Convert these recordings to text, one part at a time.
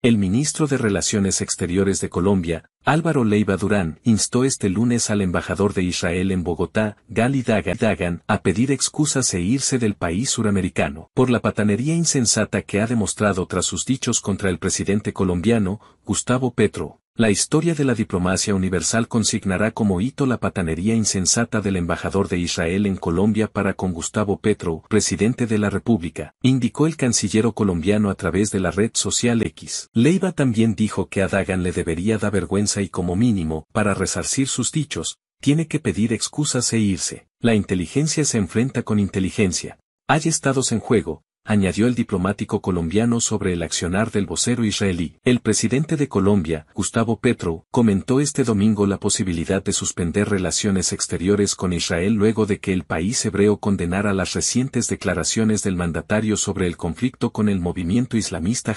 El ministro de Relaciones Exteriores de Colombia, Álvaro Leiva Durán, instó este lunes al embajador de Israel en Bogotá, Gali Dagan, a pedir excusas e irse del país suramericano, por la patanería insensata que ha demostrado tras sus dichos contra el presidente colombiano, Gustavo Petro. La historia de la diplomacia universal consignará como hito la patanería insensata del embajador de Israel en Colombia para con Gustavo Petro, presidente de la República, indicó el canciller colombiano a través de la red social X. Leiva también dijo que a Dagan le debería dar vergüenza y como mínimo, para resarcir sus dichos, tiene que pedir excusas e irse. La inteligencia se enfrenta con inteligencia. Hay estados en juego, añadió el diplomático colombiano sobre el accionar del vocero israelí. El presidente de Colombia, Gustavo Petro, comentó este domingo la posibilidad de suspender relaciones exteriores con Israel luego de que el país hebreo condenara las recientes declaraciones del mandatario sobre el conflicto con el movimiento islamista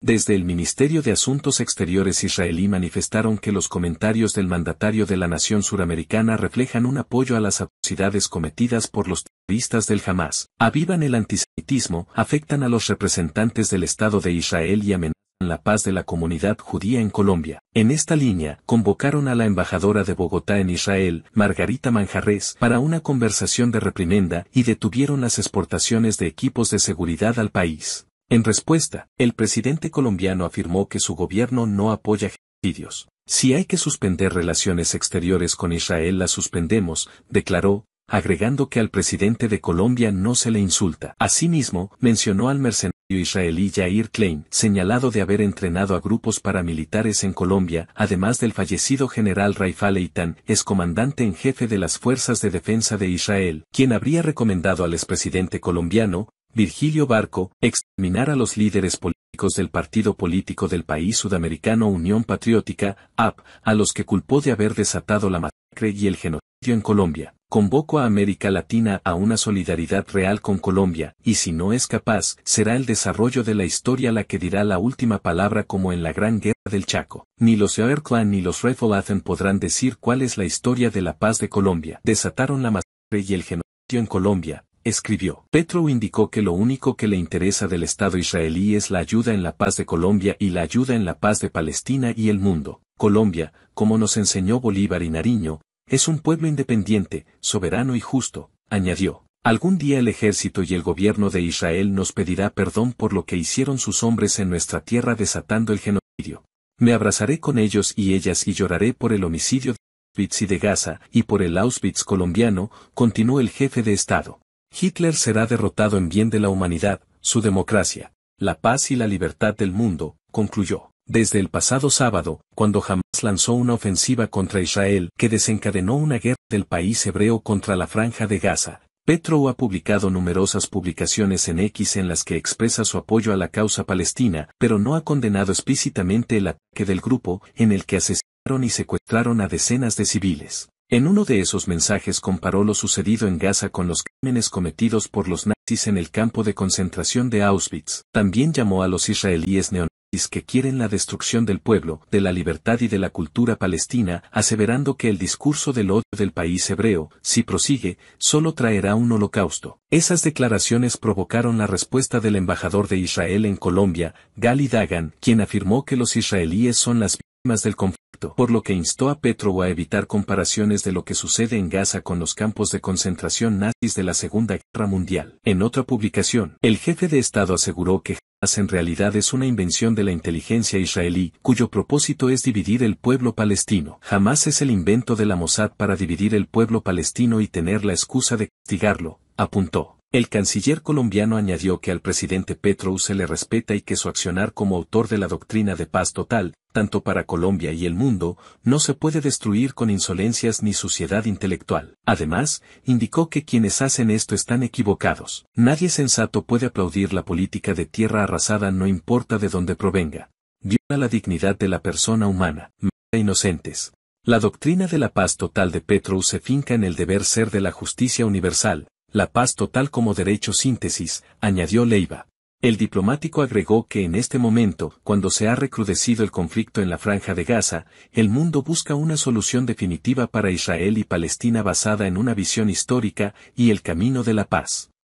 desde el Ministerio de Asuntos Exteriores israelí manifestaron que los comentarios del mandatario de la nación suramericana reflejan un apoyo a las atrocidades cometidas por los terroristas del Hamas, avivan el antisemitismo, afectan a los representantes del Estado de Israel y amenazan la paz de la comunidad judía en Colombia. En esta línea, convocaron a la embajadora de Bogotá en Israel, Margarita Manjarres, para una conversación de reprimenda y detuvieron las exportaciones de equipos de seguridad al país. En respuesta, el presidente colombiano afirmó que su gobierno no apoya genocidios. Si hay que suspender relaciones exteriores con Israel, las suspendemos, declaró, agregando que al presidente de Colombia no se le insulta. Asimismo, mencionó al mercenario israelí Yair Klein, señalado de haber entrenado a grupos paramilitares en Colombia, además del fallecido general Raif Eitan, excomandante en jefe de las Fuerzas de Defensa de Israel, quien habría recomendado al expresidente colombiano, Virgilio Barco, exterminar a los líderes políticos del partido político del país sudamericano Unión Patriótica, AP, a los que culpó de haber desatado la masacre y el genocidio en Colombia. Convoco a América Latina a una solidaridad real con Colombia, y si no es capaz, será el desarrollo de la historia la que dirá la última palabra como en la Gran Guerra del Chaco. Ni los Airclan Clan ni los Rifle Athen podrán decir cuál es la historia de la paz de Colombia. Desataron la masacre y el genocidio en Colombia, Escribió. Petro indicó que lo único que le interesa del Estado israelí es la ayuda en la paz de Colombia y la ayuda en la paz de Palestina y el mundo. Colombia, como nos enseñó Bolívar y Nariño, es un pueblo independiente, soberano y justo, añadió. Algún día el ejército y el gobierno de Israel nos pedirá perdón por lo que hicieron sus hombres en nuestra tierra desatando el genocidio. Me abrazaré con ellos y ellas y lloraré por el homicidio de Auschwitz y de Gaza y por el Auschwitz colombiano, continuó el jefe de Estado. Hitler será derrotado en bien de la humanidad, su democracia, la paz y la libertad del mundo, concluyó. Desde el pasado sábado, cuando Hamas lanzó una ofensiva contra Israel que desencadenó una guerra del país hebreo contra la franja de Gaza, Petro ha publicado numerosas publicaciones en X en las que expresa su apoyo a la causa palestina, pero no ha condenado explícitamente el ataque del grupo en el que asesinaron y secuestraron a decenas de civiles. En uno de esos mensajes comparó lo sucedido en Gaza con los crímenes cometidos por los nazis en el campo de concentración de Auschwitz. También llamó a los israelíes neonazis que quieren la destrucción del pueblo, de la libertad y de la cultura palestina, aseverando que el discurso del odio del país hebreo, si prosigue, solo traerá un holocausto. Esas declaraciones provocaron la respuesta del embajador de Israel en Colombia, Gali Dagan, quien afirmó que los israelíes son las del conflicto, por lo que instó a Petro a evitar comparaciones de lo que sucede en Gaza con los campos de concentración nazis de la Segunda Guerra Mundial. En otra publicación, el jefe de Estado aseguró que Hamas en realidad es una invención de la inteligencia israelí, cuyo propósito es dividir el pueblo palestino. Jamás es el invento de la Mossad para dividir el pueblo palestino y tener la excusa de castigarlo, apuntó. El canciller colombiano añadió que al presidente Petro se le respeta y que su accionar como autor de la doctrina de paz total, tanto para Colombia y el mundo, no se puede destruir con insolencias ni suciedad intelectual. Además, indicó que quienes hacen esto están equivocados. Nadie sensato puede aplaudir la política de tierra arrasada no importa de dónde provenga. Viola la dignidad de la persona humana. Mata inocentes. La doctrina de la paz total de Petro se finca en el deber ser de la justicia universal, la paz total como derecho síntesis, añadió Leiva. El diplomático agregó que en este momento, cuando se ha recrudecido el conflicto en la franja de Gaza, el mundo busca una solución definitiva para Israel y Palestina basada en una visión histórica y el camino de la paz.